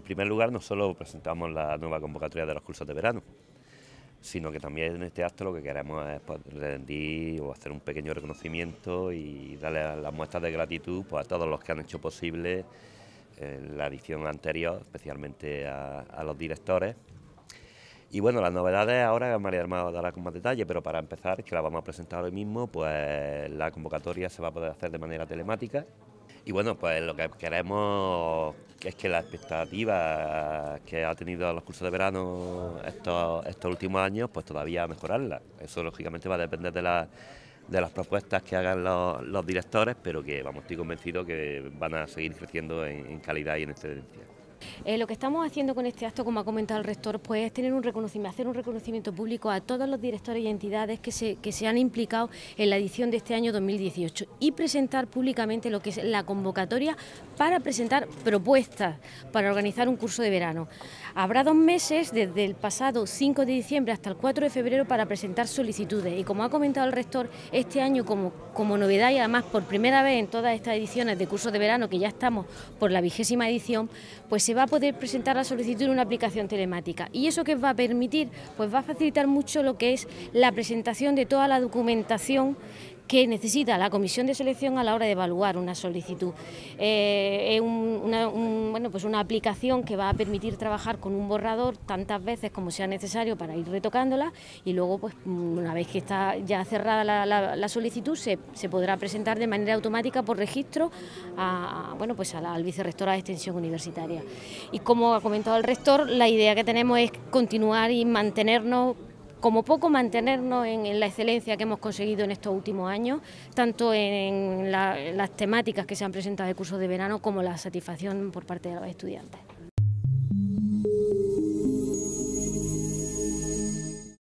en primer lugar, no solo presentamos la nueva convocatoria de los cursos de verano, sino que también en este acto lo que queremos es pues, rendir o hacer un pequeño reconocimiento y darle las muestras de gratitud pues, a todos los que han hecho posible eh, la edición anterior, especialmente a, los directores. Y bueno, las novedades ahora María Armada dará con más detalle, pero para empezar, que la vamos a presentar hoy mismo, pues la convocatoria se va a poder hacer de manera telemática y bueno, pues lo que queremos es que la expectativa que ha tenido los cursos de verano estos, estos últimos años, pues todavía mejorarla. Eso lógicamente va a depender de de las propuestas que hagan los, directores, pero que vamos, estoy convencido que van a seguir creciendo en, calidad y en excedencia. Eh, lo que estamos haciendo con este acto, como ha comentado el rector, pues es tener un reconocimiento, hacer un reconocimiento público a todos los directores y entidades que se, han implicado en la edición de este año 2018 y presentar públicamente lo que es la convocatoria para presentar propuestas para organizar un curso de verano. Habrá dos meses, desde el pasado 5 de diciembre hasta el 4 de febrero, para presentar solicitudes y como ha comentado el rector, este año como, como novedad y además por primera vez en todas estas ediciones de cursos de verano, que ya estamos por la vigésima edición, pues se va a poder presentar la solicitud en una aplicación telemática. ¿Y eso que va a permitir? Pues va a facilitar mucho lo que es la presentación de toda la documentación que necesita la comisión de selección a la hora de evaluar una solicitud. Eh, es pues una, aplicación que va a permitir trabajar con un borrador tantas veces como sea necesario para ir retocándola y luego, pues una vez que está ya cerrada la, solicitud, se, podrá presentar de manera automática por registro a, bueno, pues al vicerrector de extensión universitaria. Y como ha comentado el rector, la idea que tenemos es continuar y mantenernos como poco mantenernos en, la excelencia que hemos conseguido en estos últimos años, tanto en, las temáticas que se han presentado el curso de verano como la satisfacción por parte de los estudiantes.